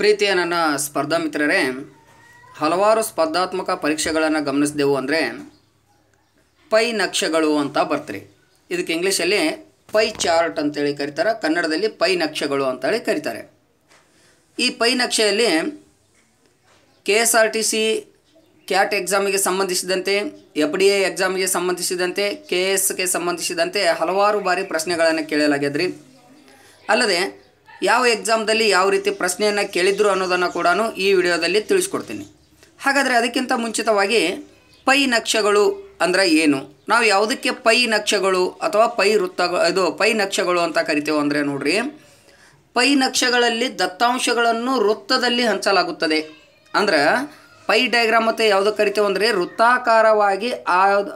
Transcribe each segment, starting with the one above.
ಪ್ರೀತಿಯ ನನ್ನ ಸ್ಪರ್ಧಾ ಮಿತ್ರರೇ ಹಲವಾರು ಸ್ಪರ್ಧಾತ್ಮಕ ಪರೀಕ್ಷೆಗಳನ್ನು ಗಮನಿಸಿದೆವು ಅಂದರೆ ಪೈ ನಕ್ಷೆಗಳು ಅಂತ ಬರ್ತೀರಿ ಇದಕ್ಕೆ ಇಂಗ್ಲೀಷಲ್ಲಿ ಪೈ ಚಾರ್ಟ್ ಅಂತೇಳಿ ಕರೀತಾರೆ ಕನ್ನಡದಲ್ಲಿ ಪೈ ನಕ್ಷೆಗಳು ಅಂತೇಳಿ ಕರೀತಾರೆ ಈ ಪೈ ನಕ್ಷೆಯಲ್ಲಿ K S R T C ಕ್ಯಾಟ್ ಎಕ್ಸಾಮಿಗೆ ಸಂಬಂಧಿಸಿದಂತೆ ಎಫ್ ಡಿ ಎ ಎಕ್ಸಾಮಿಗೆ ಸಂಬಂಧಿಸಿದಂತೆ ಕೆ ಎಸ್ಗೆ ಸಂಬಂಧಿಸಿದಂತೆ ಹಲವಾರು ಬಾರಿ ಪ್ರಶ್ನೆಗಳನ್ನು ಕೇಳಲಾಗ್ಯದ್ರಿ ಅಲ್ಲದೆ ಯಾವ ಎಕ್ಸಾಮ್ದಲ್ಲಿ ಯಾವ ರೀತಿ ಪ್ರಶ್ನೆಯನ್ನು ಕೇಳಿದ್ರು ಅನ್ನೋದನ್ನು ಕೂಡ ಈ ವಿಡಿಯೋದಲ್ಲಿ ತಿಳಿಸ್ಕೊಡ್ತೀನಿ ಹಾಗಾದರೆ ಅದಕ್ಕಿಂತ ಮುಂಚಿತವಾಗಿ ಪೈ ನಕ್ಷೆಗಳು ಅಂದರೆ ಏನು ನಾವು ಯಾವುದಕ್ಕೆ ಪೈ ನಕ್ಷೆಗಳು ಅಥವಾ ಪೈ ವೃತ್ತಗಳು ಇದು ಪೈ ನಕ್ಷೆಗಳು ಅಂತ ಕರಿತೇವೆ ಅಂದರೆ ನೋಡ್ರಿ ಪೈ ನಕ್ಷೆಗಳಲ್ಲಿ ದತ್ತಾಂಶಗಳನ್ನು ವೃತ್ತದಲ್ಲಿ ಹಂಚಲಾಗುತ್ತದೆ ಅಂದ್ರೆ ಪೈ ಡಯಾಗ್ರಾಮ್ ಮತ್ತು ಯಾವುದಕ್ಕೆ ಕರಿತೇವೆ ಅಂದರೆ ವೃತ್ತಾಕಾರವಾಗಿ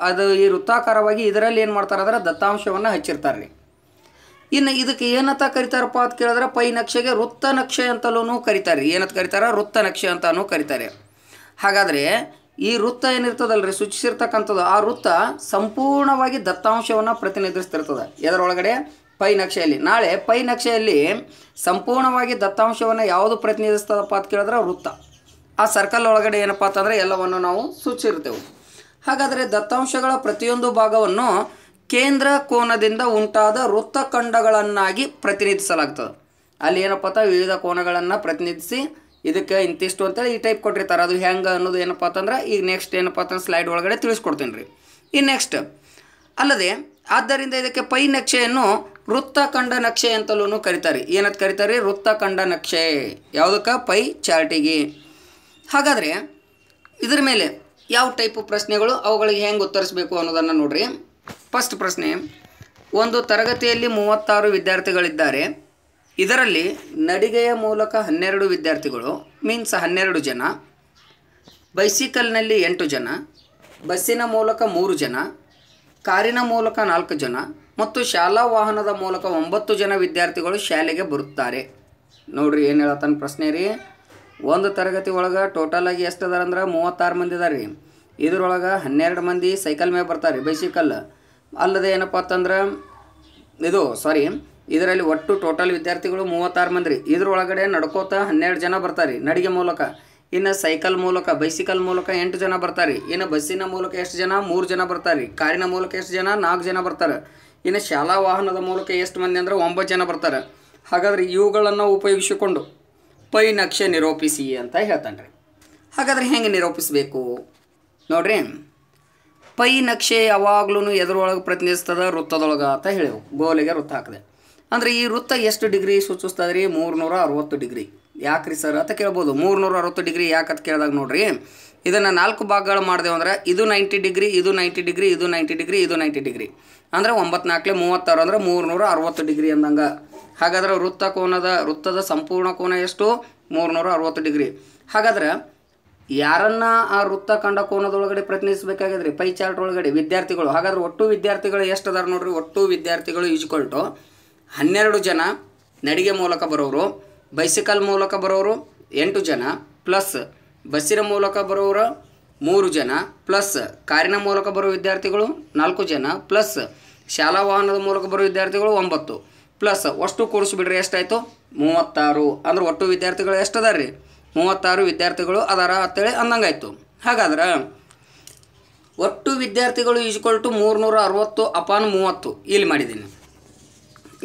ಅದು ಈ ವೃತ್ತಾಕಾರವಾಗಿ ಇದರಲ್ಲಿ ಏನು ಮಾಡ್ತಾರೆ ಅಂದ್ರೆ ದತ್ತಾಂಶವನ್ನು ಹಚ್ಚಿರ್ತಾರೆ ರೀ ಇನ್ನು ಇದಕ್ಕೆ ಏನಂತ ಕರಿತಾರಪ್ಪ ಅಂತ ಕೇಳಿದ್ರೆ ಪೈ ನಕ್ಷೆಗೆ ವೃತ್ತ ನಕ್ಷೆ ಅಂತಲೂ ಕರಿತಾರೆ ಏನಂತ ಕರಿತಾರೆ ವೃತ್ತ ನಕ್ಷೆ ಅಂತಲೂ ಕರಿತಾರೆ ಹಾಗಾದರೆ ಈ ವೃತ್ತ ಏನಿರ್ತದಲ್ರಿ ಸೂಚಿಸಿರ್ತಕ್ಕಂಥದ್ದು ಆ ವೃತ್ತ ಸಂಪೂರ್ಣವಾಗಿ ದತ್ತಾಂಶವನ್ನು ಪ್ರತಿನಿಧಿಸ್ತಿರ್ತದೆ ಇದರೊಳಗಡೆ ಪೈ ನಕ್ಷೆಯಲ್ಲಿ ನಾಳೆ ಪೈ ನಕ್ಷೆಯಲ್ಲಿ ಸಂಪೂರ್ಣವಾಗಿ ದತ್ತಾಂಶವನ್ನು ಯಾವುದು ಪ್ರತಿನಿಧಿಸ್ತದಪ್ಪ ಅಂತ ಕೇಳಿದ್ರೆ ವೃತ್ತ ಆ ಸರ್ಕಲ್ ಒಳಗಡೆ ಏನಪ್ಪ ಅಂತಂದರೆ ಎಲ್ಲವನ್ನು ನಾವು ಸೂಚಿರ್ತೇವೆ ಹಾಗಾದರೆ ದತ್ತಾಂಶಗಳ ಪ್ರತಿಯೊಂದು ಭಾಗವನ್ನು ಕೇಂದ್ರ ಕೋನದಿಂದ ಉಂಟಾದ ವೃತ್ತಖಂಡಗಳನ್ನಾಗಿ ಪ್ರತಿನಿಧಿಸಲಾಗ್ತದೆ ಅಲ್ಲಿ ಏನಪ್ಪ ಅಂತ ವಿವಿಧ ಕೋನಗಳನ್ನು ಪ್ರತಿನಿಧಿಸಿ ಇದಕ್ಕೆ ಇಂತಿಷ್ಟು ಅಂತೇಳಿ ಈ ಟೈಪ್ ಕೊಟ್ಟಿರ್ತಾರೆ ಅದು ಹೆಂಗೆ ಅನ್ನೋದು ಏನಪ್ಪ ಅಂತಂದ್ರೆ ಈಗ ನೆಕ್ಸ್ಟ್ ಏನಪ್ಪ ಅಂತಂದ್ರೆ ಸ್ಲೈಡ್ ಒಳಗಡೆ ತಿಳಿಸ್ಕೊಡ್ತೀನಿ ರೀ ಈ ನೆಕ್ಸ್ಟ್ ಅಲ್ಲದೆ ಆದ್ದರಿಂದ ಇದಕ್ಕೆ ಪೈ ನಕ್ಷೆಯನ್ನು ವೃತ್ತಖಂಡ ನಕ್ಷೆ ಅಂತಲೂ ಕರಿತಾರೆ ಏನಂತ ವೃತ್ತ ವೃತ್ತಖಂಡ ನಕ್ಷೆ ಯಾವುದಕ್ಕೆ ಪೈ ಚಾರ್ಟಿಗೆ ಹಾಗಾದರೆ ಇದ್ರ ಮೇಲೆ ಯಾವ ಟೈಪ್ ಪ್ರಶ್ನೆಗಳು ಅವುಗಳಿಗೆ ಹೆಂಗೆ ಉತ್ತರಿಸಬೇಕು ಅನ್ನೋದನ್ನು ನೋಡ್ರಿ ಫಸ್ಟ್ ಪ್ರಶ್ನೆ ಒಂದು ತರಗತಿಯಲ್ಲಿ ಮೂವತ್ತಾರು ವಿದ್ಯಾರ್ಥಿಗಳಿದ್ದಾರೆ ಇದರಲ್ಲಿ ನಡಿಗೆಯ ಮೂಲಕ ಹನ್ನೆರಡು ವಿದ್ಯಾರ್ಥಿಗಳು ಮೀನ್ಸ್ ಹನ್ನೆರಡು ಜನ ಬೈಸಿಕಲ್ನಲ್ಲಿ ಎಂಟು ಜನ ಬಸ್ಸಿನ ಮೂಲಕ ಮೂರು ಜನ ಕಾರಿನ ಮೂಲಕ ನಾಲ್ಕು ಜನ ಮತ್ತು ಶಾಲಾ ವಾಹನದ ಮೂಲಕ ಒಂಬತ್ತು ಜನ ವಿದ್ಯಾರ್ಥಿಗಳು ಶಾಲೆಗೆ ಬರುತ್ತಾರೆ ನೋಡಿರಿ ಏನು ಹೇಳತ್ತಾನ ಪ್ರಶ್ನೆ ರೀ ಒಂದು ತರಗತಿ ಒಳಗೆ ಟೋಟಲಾಗಿ ಎಷ್ಟು ಅದಾರ ಅಂದ್ರೆ ಮೂವತ್ತಾರು ಮಂದಿ ಅದಾರ ರೀ ಇದ್ರೊಳಗೆ ಹನ್ನೆರಡು ಮಂದಿ ಸೈಕಲ್ ಮೇಲೆ ಬರ್ತಾರೆ ರೀ ಬೈಸಿಕಲ್ ಅಲ್ಲದೆ ಏನಪ್ಪ ಅಂತಂದ್ರೆ ಇದು ಸಾರಿ ಇದರಲ್ಲಿ ಒಟ್ಟು ಟೋಟಲ್ ವಿದ್ಯಾರ್ಥಿಗಳು ಮೂವತ್ತಾರು ಮಂದಿ ರೀ ಇದರೊಳಗಡೆ ನಡ್ಕೋತ ಹನ್ನೆರಡು ಜನ ಬರ್ತಾರೆ ನಡಿಗೆ ಮೂಲಕ ಇನ್ನು ಸೈಕಲ್ ಮೂಲಕ ಬೈಸಿಕಲ್ ಮೂಲಕ ಎಂಟು ಜನ ಬರ್ತಾರೆ ಇನ್ನು ಬಸ್ಸಿನ ಮೂಲಕ ಎಷ್ಟು ಜನ ಮೂರು ಜನ ಬರ್ತಾರೆ ಕಾರಿನ ಮೂಲಕ ಎಷ್ಟು ಜನ ನಾಲ್ಕು ಜನ ಬರ್ತಾರೆ ಇನ್ನು ಶಾಲಾ ವಾಹನದ ಮೂಲಕ ಎಷ್ಟು ಮಂದಿ ಅಂದರೆ ಒಂಬತ್ತು ಜನ ಬರ್ತಾರೆ ಹಾಗಾದ್ರೆ ಇವುಗಳನ್ನು ಉಪಯೋಗಿಸಿಕೊಂಡು ಪೈ ನಕ್ಷೆ ನಿರೂಪಿಸಿ ಅಂತ ಹೇಳ್ತಾನೆ ರೀ ಹಾಗಾದ್ರೆ ಹೆಂಗೆ ನಿರೂಪಿಸಬೇಕು ನೋಡ್ರಿ ಪೈ ನಕ್ಷೆ ಯಾವಾಗ್ಲೂ ಎದುರೊಳಗೆ ಪ್ರತಿನಿಧಿಸ್ತದ ವೃತ್ತದೊಳಗೆ ಅಂತ ಹೇಳಿವು ಗೋಲಿಗೆ ವೃತ್ತ ಹಾಕಿದೆ ಅಂದರೆ ಈ ವೃತ್ತ ಎಷ್ಟು ಡಿಗ್ರಿ ಸೂಚಿಸ್ತದೆ ರೀ ಮೂರ್ನೂರ ಅರವತ್ತು ಡಿಗ್ರಿ ಯಾಕ್ರಿ ಸರ್ ಅಂತ ಕೇಳ್ಬೋದು ಮೂರ್ನೂರ ಅರವತ್ತು ಡಿಗ್ರಿ ಅಂತ ಕೇಳಿದಾಗ ನೋಡ್ರಿ ಇದನ್ನು ನಾಲ್ಕು ಭಾಗಗಳು ಮಾಡಿದೆವು ಅಂದ್ರೆ ಇದು ನೈಂಟಿ ಡಿಗ್ರಿ ಇದು ನೈಂಟಿ ಡಿಗ್ರಿ ಇದು ನೈಂಟಿ ಡಿಗ್ರಿ ಇದು ನೈಂಟಿ ಡಿಗ್ರಿ ಅಂದರೆ ಒಂಬತ್ತು ನಾಲ್ಕಲೆ ಮೂವತ್ತಾರು ಅಂದರೆ ಮೂರ್ನೂರ ಅರವತ್ತು ಡಿಗ್ರಿ ಅಂದಂಗೆ ಹಾಗಾದ್ರೆ ವೃತ್ತ ಕೋನದ ವೃತ್ತದ ಸಂಪೂರ್ಣ ಕೋನ ಎಷ್ಟು ಮೂರುನೂರ ಅರವತ್ತು ಡಿಗ್ರಿ ಹಾಗಾದ್ರೆ ಯಾರನ್ನ ಆ ವೃತ್ತ ಕಂಡ ಕೋನದೊಳಗಡೆ ಪ್ರತಿನಿಧಿಸಬೇಕಾಗಿದ್ರಿ ಪೈ ಚಾರ್ಟ್ ಒಳಗಡೆ ವಿದ್ಯಾರ್ಥಿಗಳು ಹಾಗಾದ್ರೆ ಒಟ್ಟು ವಿದ್ಯಾರ್ಥಿಗಳು ಎಷ್ಟು ಅದಾರ ನೋಡ್ರಿ ಒಟ್ಟು ವಿದ್ಯಾರ್ಥಿಗಳು ಇಜ್ಕೊಟ್ಟು ಹನ್ನೆರಡು ಜನ ನಡಿಗೆ ಮೂಲಕ ಬರೋರು ಬೈಸಿಕಲ್ ಮೂಲಕ ಬರೋರು ಎಂಟು ಜನ ಪ್ಲಸ್ ಬಸ್ಸಿನ ಮೂಲಕ ಬರೋರು ಮೂರು ಜನ ಪ್ಲಸ್ ಕಾರಿನ ಮೂಲಕ ಬರೋ ವಿದ್ಯಾರ್ಥಿಗಳು ನಾಲ್ಕು ಜನ ಪ್ಲಸ್ ಶಾಲಾ ವಾಹನದ ಮೂಲಕ ಬರೋ ವಿದ್ಯಾರ್ಥಿಗಳು ಒಂಬತ್ತು ಪ್ಲಸ್ ಅಷ್ಟು ಕೂಡಿಸ್ಬಿಡ್ರಿ ಎಷ್ಟಾಯಿತು ಮೂವತ್ತಾರು ಅಂದ್ರೆ ಒಟ್ಟು ವಿದ್ಯಾರ್ಥಿಗಳು ಎಷ್ಟು ರೀ ಮೂವತ್ತಾರು ವಿದ್ಯಾರ್ಥಿಗಳು ಅದಾರ ಅಂತೇಳಿ ಅಂದಂಗಾಯಿತು ಹಾಗಾದ್ರೆ ಒಟ್ಟು ವಿದ್ಯಾರ್ಥಿಗಳು ಈಜ್ಕೊಲ್ ಟು ಮೂರುನೂರ ಅರವತ್ತು ಅಪಾನ್ ಮೂವತ್ತು ಇಲ್ಲಿ ಮಾಡಿದ್ದೀನಿ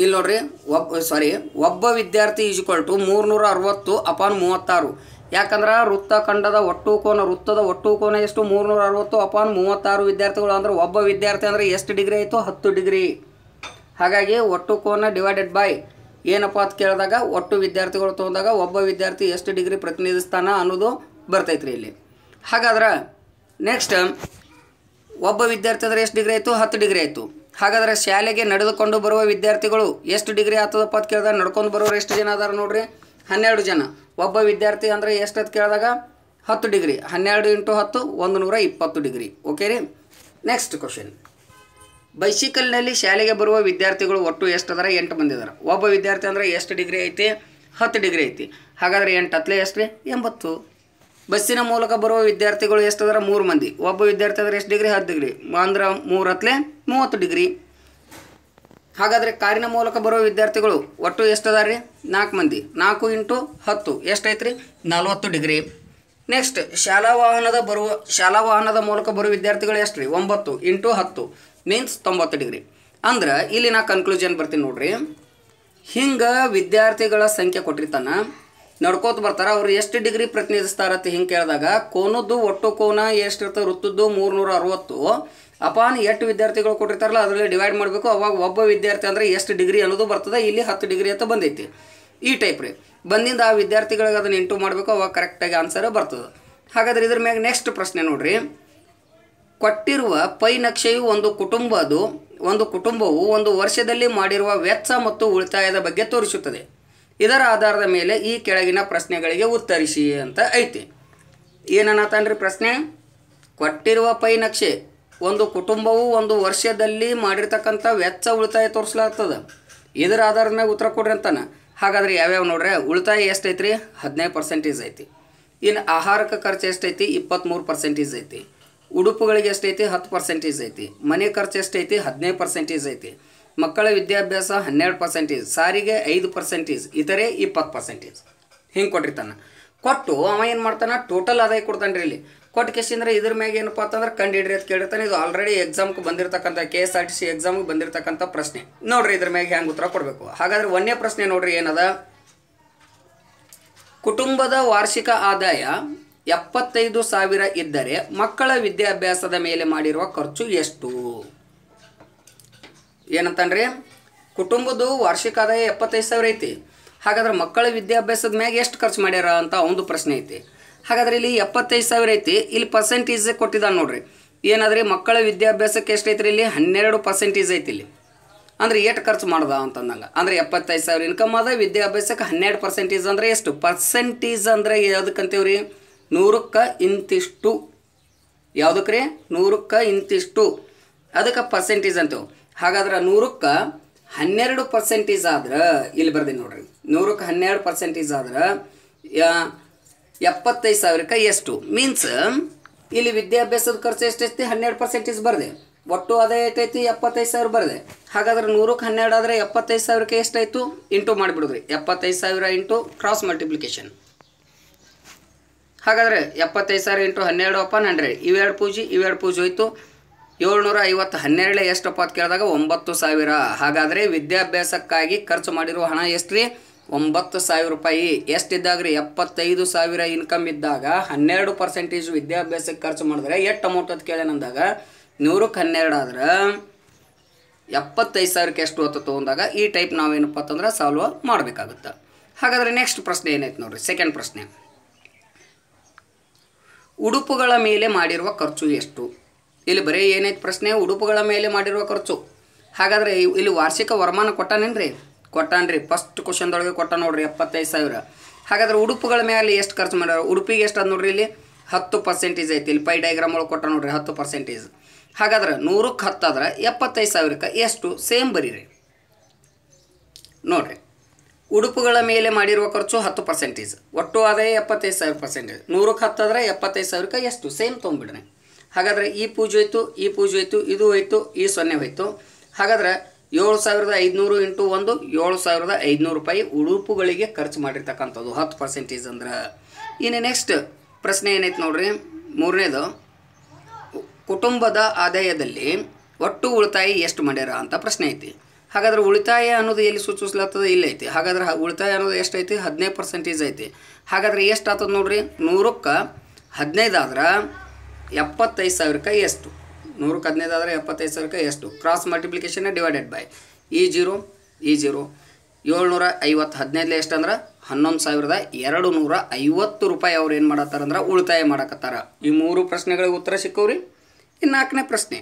ಇಲ್ಲಿ ನೋಡ್ರಿ ಒಬ್ಬ ಸಾರಿ ಒಬ್ಬ ವಿದ್ಯಾರ್ಥಿ ಈಜ್ಕೊಲ್ ಟು ಮೂರುನೂರ ಅರವತ್ತು ಅಪಾನ್ ಮೂವತ್ತಾರು ಯಾಕಂದ್ರೆ ವೃತ್ತ ಖಂಡದ ಒಟ್ಟು ಕೋನ ವೃತ್ತದ ಒಟ್ಟು ಕೋನ ಎಷ್ಟು ಮೂರ್ನೂರ ಅರವತ್ತು ಅಪಾನ್ ಮೂವತ್ತಾರು ವಿದ್ಯಾರ್ಥಿಗಳು ಅಂದ್ರೆ ಒಬ್ಬ ವಿದ್ಯಾರ್ಥಿ ಅಂದರೆ ಎಷ್ಟು ಡಿಗ್ರಿ ಆಯಿತು ಹತ್ತು ಡಿಗ್ರಿ ಹಾಗಾಗಿ ಒಟ್ಟು ಕೋನ ಡಿವೈಡೆಡ್ ಬೈ ಏನಪ್ಪ ಅಂತ ಕೇಳಿದಾಗ ಒಟ್ಟು ವಿದ್ಯಾರ್ಥಿಗಳು ತೊಗೊಂಡಾಗ ಒಬ್ಬ ವಿದ್ಯಾರ್ಥಿ ಎಷ್ಟು ಡಿಗ್ರಿ ಪ್ರತಿನಿಧಿಸ್ತಾನ ಅನ್ನೋದು ಬರ್ತೈತ್ರಿ ಇಲ್ಲಿ ಹಾಗಾದ್ರೆ ನೆಕ್ಸ್ಟ್ ಒಬ್ಬ ವಿದ್ಯಾರ್ಥಿ ಅಂದರೆ ಎಷ್ಟು ಡಿಗ್ರಿ ಆಯಿತು ಹತ್ತು ಡಿಗ್ರಿ ಆಯಿತು ಹಾಗಾದರೆ ಶಾಲೆಗೆ ನಡೆದುಕೊಂಡು ಬರುವ ವಿದ್ಯಾರ್ಥಿಗಳು ಎಷ್ಟು ಡಿಗ್ರಿ ಆಗ್ತದಪ್ಪ ಅಂತ ಕೇಳಿದಾಗ ನಡ್ಕೊಂಡು ಬರೋರು ಎಷ್ಟು ಜನ ಅದಾರ ನೋಡ್ರಿ ಹನ್ನೆರಡು ಜನ ಒಬ್ಬ ವಿದ್ಯಾರ್ಥಿ ಅಂದರೆ ಎಷ್ಟು ಅಂತ ಕೇಳಿದಾಗ ಹತ್ತು ಡಿಗ್ರಿ ಹನ್ನೆರಡು ಇಂಟು ಹತ್ತು ಒಂದು ನೂರ ಇಪ್ಪತ್ತು ಡಿಗ್ರಿ ಓಕೆ ರೀ ನೆಕ್ಸ್ಟ್ ಕ್ವಶನ್ ಬೈಸಿಕಲ್ನಲ್ಲಿ ಶಾಲೆಗೆ ಬರುವ ವಿದ್ಯಾರ್ಥಿಗಳು ಒಟ್ಟು ಎಷ್ಟು ಅದರ ಎಂಟು ಬಂದಿದ್ದಾರೆ ಒಬ್ಬ ವಿದ್ಯಾರ್ಥಿ ಅಂದರೆ ಎಷ್ಟು ಡಿಗ್ರಿ ಐತಿ ಹತ್ತು ಡಿಗ್ರಿ ಐತಿ ಹಾಗಾದರೆ ಎಂಟು ಹತ್ತಲೇ ಎಷ್ಟು ರೀ ಎಂಬತ್ತು ಬಸ್ಸಿನ ಮೂಲಕ ಬರುವ ವಿದ್ಯಾರ್ಥಿಗಳು ಅದರ ಮೂರು ಮಂದಿ ಒಬ್ಬ ವಿದ್ಯಾರ್ಥಿ ಅಂದರೆ ಎಷ್ಟು ಡಿಗ್ರಿ ಹತ್ತು ಡಿಗ್ರಿ ಅಂದ್ರೆ ಮೂರು ಹತ್ತಲೇ ಮೂವತ್ತು ಡಿಗ್ರಿ ಹಾಗಾದರೆ ಕಾರಿನ ಮೂಲಕ ಬರುವ ವಿದ್ಯಾರ್ಥಿಗಳು ಒಟ್ಟು ಎಷ್ಟು ಅದ ರೀ ನಾಲ್ಕು ಮಂದಿ ನಾಲ್ಕು ಇಂಟು ಹತ್ತು ಎಷ್ಟೈತ್ರಿ ರೀ ನಲ್ವತ್ತು ಡಿಗ್ರಿ ನೆಕ್ಸ್ಟ್ ಶಾಲಾ ವಾಹನದ ಬರುವ ಶಾಲಾ ವಾಹನದ ಮೂಲಕ ಬರುವ ವಿದ್ಯಾರ್ಥಿಗಳು ಎಷ್ಟು ರೀ ಒಂಬತ್ತು ಇಂಟು ಹತ್ತು ಮೀನ್ಸ್ ತೊಂಬತ್ತು ಡಿಗ್ರಿ ಅಂದ್ರೆ ಇಲ್ಲಿ ನಾ ಕನ್ಕ್ಲೂಷನ್ ಬರ್ತೀನಿ ನೋಡ್ರಿ ಹಿಂಗೆ ವಿದ್ಯಾರ್ಥಿಗಳ ಸಂಖ್ಯೆ ಕೊಟ್ಟಿರ್ತಾನ ನಡ್ಕೋತ ಬರ್ತಾರೆ ಅವ್ರು ಎಷ್ಟು ಡಿಗ್ರಿ ಅಂತ ಹಿಂಗೆ ಕೇಳಿದಾಗ ಕೋನದ್ದು ಒಟ್ಟು ಕೋನ ಎಷ್ಟಿರ್ತವೆ ವೃತ್ತದ್ದು ಮೂರುನೂರ ಅರವತ್ತು ಅಪಾನ್ ಎಷ್ಟು ವಿದ್ಯಾರ್ಥಿಗಳು ಕೊಟ್ಟಿರ್ತಾರಲ್ಲ ಅದರಲ್ಲಿ ಡಿವೈಡ್ ಮಾಡಬೇಕು ಅವಾಗ ಒಬ್ಬ ವಿದ್ಯಾರ್ಥಿ ಅಂದರೆ ಎಷ್ಟು ಡಿಗ್ರಿ ಅನ್ನೋದು ಬರ್ತದೆ ಇಲ್ಲಿ ಹತ್ತು ಡಿಗ್ರಿ ಅಂತ ಬಂದೈತಿ ಈ ಟೈಪ್ ರೀ ಬಂದಿಂದ ಆ ವಿದ್ಯಾರ್ಥಿಗಳಿಗೆ ಅದನ್ನು ಇಂಟು ಮಾಡಬೇಕು ಅವಾಗ ಕರೆಕ್ಟಾಗಿ ಆನ್ಸರ್ ಬರ್ತದೆ ಹಾಗಾದ್ರೆ ಇದ್ರ ಮ್ಯಾಗ ನೆಕ್ಸ್ಟ್ ಪ್ರಶ್ನೆ ನೋಡಿರಿ ಕೊಟ್ಟಿರುವ ಪೈ ನಕ್ಷೆಯು ಒಂದು ಕುಟುಂಬ ಒಂದು ಕುಟುಂಬವು ಒಂದು ವರ್ಷದಲ್ಲಿ ಮಾಡಿರುವ ವೆಚ್ಚ ಮತ್ತು ಉಳಿತಾಯದ ಬಗ್ಗೆ ತೋರಿಸುತ್ತದೆ ಇದರ ಆಧಾರದ ಮೇಲೆ ಈ ಕೆಳಗಿನ ಪ್ರಶ್ನೆಗಳಿಗೆ ಉತ್ತರಿಸಿ ಅಂತ ಐತಿ ಏನನ್ನತಾನ್ರಿ ಪ್ರಶ್ನೆ ಕೊಟ್ಟಿರುವ ಪೈ ನಕ್ಷೆ ಒಂದು ಕುಟುಂಬವು ಒಂದು ವರ್ಷದಲ್ಲಿ ಮಾಡಿರ್ತಕ್ಕಂಥ ವೆಚ್ಚ ಉಳಿತಾಯ ತೋರಿಸ್ಲಾಗ್ತದೆ ಇದರ ಆಧಾರದ ಮೇಲೆ ಉತ್ತರ ಕೊಡ್ರಿ ಅಂತಾನೆ ಹಾಗಾದ್ರೆ ಯಾವ್ಯಾವ ನೋಡ್ರಿ ಉಳಿತಾಯ ಎಷ್ಟೈತ್ರಿ ರೀ ಹದಿನೈದು ಪರ್ಸೆಂಟೇಜ್ ಐತಿ ಇನ್ನು ಆಹಾರಕ್ಕೆ ಖರ್ಚು ಎಷ್ಟೈತಿ ಇಪ್ಪತ್ತ್ಮೂರು ಪರ್ಸೆಂಟೇಜ್ ಐತಿ ಉಡುಪುಗಳಿಗೆ ಎಷ್ಟೈತಿ ಹತ್ತು ಪರ್ಸೆಂಟೇಜ್ ಐತಿ ಮನೆ ಖರ್ಚು ಎಷ್ಟೈತಿ ಹದಿನೈದು ಪರ್ಸೆಂಟೇಜ್ ಐತಿ ಮಕ್ಕಳ ವಿದ್ಯಾಭ್ಯಾಸ ಹನ್ನೆರಡು ಪರ್ಸೆಂಟೇಜ್ ಸಾರಿಗೆ ಐದು ಪರ್ಸೆಂಟೇಜ್ ಇತರೆ ಇಪ್ಪತ್ತು ಪರ್ಸೆಂಟೇಜ್ ಹಿಂಗೆ ಕೊಟ್ಟಿರ್ತಾನೆ ಕೊಟ್ಟು ಅವ ಏನು ಮಾಡ್ತಾನೆ ಟೋಟಲ್ ಆದಾಯ ಕೊಡ್ತಾನೆ ರೀ ಇಲ್ಲಿ ಕೊಟ್ಟು ಅಂದರೆ ಇದ್ರ ಮ್ಯಾಗ ಏನಪ್ಪ ಅಂತಂದ್ರೆ ಕಂಡು ಅಂತ ಕೇಳಿರ್ತಾನೆ ಇದು ಆಲ್ರೆಡಿ ಎಕ್ಸಾಮ್ಗೆ ಬಂದಿರತಕ್ಕಂಥ K S R T C ಎಕ್ಸಾಮ್ಗೆ ಬಂದಿರತಕ್ಕಂಥ ಪ್ರಶ್ನೆ ನೋಡ್ರಿ ಇದ್ರ ಮ್ಯಾಗ ಹೆಂಗೆ ಉತ್ತರ ಕೊಡಬೇಕು ಹಾಗಾದ್ರೆ ಒಂದೇ ಪ್ರಶ್ನೆ ನೋಡ್ರಿ ಏನದ ಕುಟುಂಬದ ವಾರ್ಷಿಕ ಆದಾಯ ಎಪ್ಪತ್ತೈದು ಸಾವಿರ ಇದ್ದರೆ ಮಕ್ಕಳ ವಿದ್ಯಾಭ್ಯಾಸದ ಮೇಲೆ ಮಾಡಿರುವ ಖರ್ಚು ಎಷ್ಟು ಏನಂತಂದ್ರೆ ಕುಟುಂಬದ್ದು ವಾರ್ಷಿಕ ಆದಾಯ ಎಪ್ಪತ್ತೈದು ಸಾವಿರ ಐತಿ ಹಾಗಾದ್ರೆ ಮಕ್ಕಳ ವಿದ್ಯಾಭ್ಯಾಸದ ಮ್ಯಾಗ ಎಷ್ಟು ಖರ್ಚು ಮಾಡ್ಯಾರ ಅಂತ ಒಂದು ಪ್ರಶ್ನೆ ಐತಿ ಹಾಗಾದ್ರೆ ಇಲ್ಲಿ ಎಪ್ಪತ್ತೈದು ಸಾವಿರ ಐತಿ ಇಲ್ಲಿ ಪರ್ಸೆಂಟೇಜ್ ಕೊಟ್ಟಿದ್ದಾನೆ ನೋಡ್ರಿ ಏನಾದ್ರೆ ಮಕ್ಕಳ ವಿದ್ಯಾಭ್ಯಾಸಕ್ಕೆ ಎಷ್ಟೈತ್ರಿ ಇಲ್ಲಿ ಹನ್ನೆರಡು ಪರ್ಸೆಂಟೇಜ್ ಐತಿ ಇಲ್ಲಿ ಅಂದ್ರೆ ಎಷ್ಟು ಖರ್ಚು ಮಾಡ್ದ ಅಂತಂದಂಗ ಅಂದರೆ ಎಪ್ಪತ್ತೈದು ಸಾವಿರ ಇನ್ಕಮ್ ಆದ ವಿದ್ಯಾಭ್ಯಾಸಕ್ಕೆ ಹನ್ನೆರಡು ಪರ್ಸೆಂಟೇಜ್ ಅಂದರೆ ಎಷ್ಟು ಪರ್ಸೆಂಟೇಜ್ ಅಂದರೆ ಅದಕ್ಕಂತೀವ್ರಿ ನೂರಕ್ಕೆ ಇಂತಿಷ್ಟು ಯಾವುದಕ್ಕೆ ರೀ ನೂರಕ್ಕೆ ಇಂತಿಷ್ಟು ಅದಕ್ಕೆ ಪರ್ಸೆಂಟೇಜ್ ಅಂತೇವೆ ಹಾಗಾದ್ರೆ ನೂರಕ್ಕೆ ಹನ್ನೆರಡು ಪರ್ಸೆಂಟೇಜ್ ಆದ್ರೆ ಇಲ್ಲಿ ಬರ್ದೀನಿ ನೋಡ್ರಿ ನೂರಕ್ಕೆ ಹನ್ನೆರಡು ಪರ್ಸೆಂಟೇಜ್ ಆದ್ರೆ ಎಪ್ಪತ್ತೈದು ಸಾವಿರಕ್ಕೆ ಎಷ್ಟು ಮೀನ್ಸ್ ಇಲ್ಲಿ ವಿದ್ಯಾಭ್ಯಾಸದ ಖರ್ಚು ಎಷ್ಟು ಐತಿ ಹನ್ನೆರಡು ಪರ್ಸೆಂಟೇಜ್ ಬರದೆ ಒಟ್ಟು ಅದೇ ಎಷ್ಟೈತಿ ಎಪ್ಪತ್ತೈದು ಸಾವಿರ ಬರದೆ ಹಾಗಾದ್ರೆ ನೂರಕ್ಕೆ ಹನ್ನೆರಡು ಆದರೆ ಎಪ್ಪತ್ತೈದು ಸಾವಿರಕ್ಕೆ ಎಷ್ಟಾಯಿತು ಇಂಟು ಮಾಡಿಬಿಡುದ್ರಿ ಎಪ್ಪತ್ತೈದು ಸಾವಿರ ಇಂಟು ಕ್ರಾಸ್ ಮಲ್ಟಿಪ್ಲಿಕೇಶನ್ ಹಾಗಾದರೆ ಎಪ್ಪತ್ತೈದು ಸಾವಿರ ಇಂಟು ಹನ್ನೆರಡು ಅಪ್ಪ ಇವೆರಡು ಪೂಜೆ ಇವೆರಡು ಪೂಜೆ ಹೋಯಿತು ಏಳ್ನೂರ ಐವತ್ತು ಹನ್ನೆರಡೇ ಎಷ್ಟಪ್ಪ ಅಂತ ಕೇಳಿದಾಗ ಒಂಬತ್ತು ಸಾವಿರ ಹಾಗಾದರೆ ವಿದ್ಯಾಭ್ಯಾಸಕ್ಕಾಗಿ ಖರ್ಚು ಮಾಡಿರೋ ಹಣ ಎಷ್ಟು ರೀ ಒಂಬತ್ತು ಸಾವಿರ ರೂಪಾಯಿ ಎಷ್ಟಿದ್ದಾಗ ರೀ ಎಪ್ಪತ್ತೈದು ಸಾವಿರ ಇನ್ಕಮ್ ಇದ್ದಾಗ ಹನ್ನೆರಡು ಪರ್ಸೆಂಟೇಜ್ ವಿದ್ಯಾಭ್ಯಾಸಕ್ಕೆ ಖರ್ಚು ಮಾಡಿದ್ರೆ ಎಷ್ಟು ಅಮೌಂಟ್ ಅಂತ ಕೇಳೇನಂದಾಗ ನೂರಕ್ಕೆ ಹನ್ನೆರಡು ಆದ್ರೆ ಎಪ್ಪತ್ತೈದು ಸಾವಿರಕ್ಕೆ ಎಷ್ಟು ಹೊತ್ತು ತೊಗೊಂಡಾಗ ಈ ಟೈಪ್ ನಾವೇನಪ್ಪ ಅಂತಂದ್ರೆ ಸಾಲ್ವ್ ಮಾಡಬೇಕಾಗುತ್ತೆ ಹಾಗಾದರೆ ನೆಕ್ಸ್ಟ್ ಪ್ರಶ್ನೆ ಏನಾಯ್ತು ನೋಡಿರಿ ಸೆಕೆಂಡ್ ಪ್ರಶ್ನೆ ಉಡುಪುಗಳ ಮೇಲೆ ಮಾಡಿರುವ ಖರ್ಚು ಎಷ್ಟು ಇಲ್ಲಿ ಬರೀ ಏನೈತೆ ಪ್ರಶ್ನೆ ಉಡುಪುಗಳ ಮೇಲೆ ಮಾಡಿರುವ ಖರ್ಚು ಹಾಗಾದರೆ ಇಲ್ಲಿ ವಾರ್ಷಿಕ ವರಮಾನ ಕೊಟ್ಟಾನೇನ್ರಿ ಕೊಟ್ಟಾನ್ರಿ ಫಸ್ಟ್ ಕ್ವಶನ್ದೊಳಗೆ ಕೊಟ್ಟ ನೋಡ್ರಿ ಎಪ್ಪತ್ತೈದು ಸಾವಿರ ಹಾಗಾದ್ರೆ ಉಡುಪುಗಳ ಮೇಲೆ ಎಷ್ಟು ಖರ್ಚು ಮಾಡ್ಯಾರ ಉಡುಪಿಗೆ ಎಷ್ಟು ಅದು ನೋಡ್ರಿ ಇಲ್ಲಿ ಹತ್ತು ಪರ್ಸೆಂಟೇಜ್ ಐತಿ ಇಲ್ಲಿ ಪೈ ಡೈಗ್ರಾಮ್ ಒಳಗೆ ಕೊಟ್ಟ ನೋಡ್ರಿ ಹತ್ತು ಪರ್ಸೆಂಟೇಜ್ ಹಾಗಾದ್ರೆ ನೂರಕ್ಕೆ ಹತ್ತಾದ್ರೆ ಎಪ್ಪತ್ತೈದು ಸಾವಿರಕ್ಕೆ ಎಷ್ಟು ಸೇಮ್ ಬರೀರಿ ನೋಡ್ರಿ ಉಡುಪುಗಳ ಮೇಲೆ ಮಾಡಿರುವ ಖರ್ಚು ಹತ್ತು ಪರ್ಸೆಂಟೇಜ್ ಒಟ್ಟು ಆದಾಯ ಎಪ್ಪತ್ತೈದು ಸಾವಿರ ಪರ್ಸೆಂಟೇಜ್ ನೂರಕ್ಕೆ ಹತ್ತಾದರೆ ಎಪ್ಪತ್ತೈದು ಸಾವಿರಕ್ಕೆ ಎಷ್ಟು ಸೇಮ್ ತೊಗೊಂಡ್ಬಿಡ್ರಿ ಹಾಗಾದರೆ ಈ ಪೂಜೆ ಹೋಯ್ತು ಈ ಪೂಜೆ ಹೋಯ್ತು ಇದು ಹೋಯ್ತು ಈ ಸೊನ್ನೆ ಹೋಯ್ತು ಹಾಗಾದರೆ ಏಳು ಸಾವಿರದ ಐದುನೂರು ಇಂಟು ಒಂದು ಏಳು ಸಾವಿರದ ಐದುನೂರು ರೂಪಾಯಿ ಉಡುಪುಗಳಿಗೆ ಖರ್ಚು ಮಾಡಿರ್ತಕ್ಕಂಥದ್ದು ಹತ್ತು ಪರ್ಸೆಂಟೇಜ್ ಅಂದ್ರೆ ಇನ್ನು ನೆಕ್ಸ್ಟ್ ಪ್ರಶ್ನೆ ಏನೈತೆ ನೋಡ್ರಿ ಮೂರನೇದು ಕುಟುಂಬದ ಆದಾಯದಲ್ಲಿ ಒಟ್ಟು ಉಳಿತಾಯಿ ಎಷ್ಟು ಮಾಡ್ಯಾರ ಅಂತ ಪ್ರಶ್ನೆ ಐತಿ ಹಾಗಾದ್ರೆ ಉಳಿತಾಯ ಅನ್ನೋದು ಎಲ್ಲಿ ಸೂಚಿಸ್ಲತ್ತದ ಇಲ್ಲಿ ಐತಿ ಹಾಗಾದ್ರೆ ಉಳಿತಾಯ ಅನ್ನೋದು ಎಷ್ಟೈತಿ ಹದಿನೈದು ಪರ್ಸೆಂಟೇಜ್ ಐತಿ ಹಾಗಾದ್ರೆ ಎಷ್ಟು ಆತದ ನೋಡ್ರಿ ನೂರಕ್ಕೆ ಹದಿನೈದು ಆದ್ರೆ ಎಪ್ಪತ್ತೈದು ಸಾವಿರಕ್ಕೆ ಎಷ್ಟು ನೂರಕ್ಕೆ ಹದಿನೈದಾದ್ರೆ ಆದರೆ ಎಪ್ಪತ್ತೈದು ಸಾವಿರಕ್ಕೆ ಎಷ್ಟು ಕ್ರಾಸ್ ಮಲ್ಟಿಪ್ಲಿಕೇಶನ್ ಡಿವೈಡೆಡ್ ಬೈ ಇ ಜೀರೋ ಈ ಜೀರೋ ಏಳ್ನೂರ ಐವತ್ತು ಎಷ್ಟು ಅಂದ್ರೆ ಹನ್ನೊಂದು ಸಾವಿರದ ಎರಡು ನೂರ ಐವತ್ತು ರೂಪಾಯಿ ಅವ್ರು ಏನು ಮಾಡತ್ತಾರಂದ್ರೆ ಉಳಿತಾಯ ಮಾಡಕತ್ತಾರ ಈ ಮೂರು ಪ್ರಶ್ನೆಗಳಿಗೆ ಉತ್ತರ ಸಿಕ್ಕವ್ರಿ ಈ ನಾಲ್ಕನೇ ಪ್ರಶ್ನೆ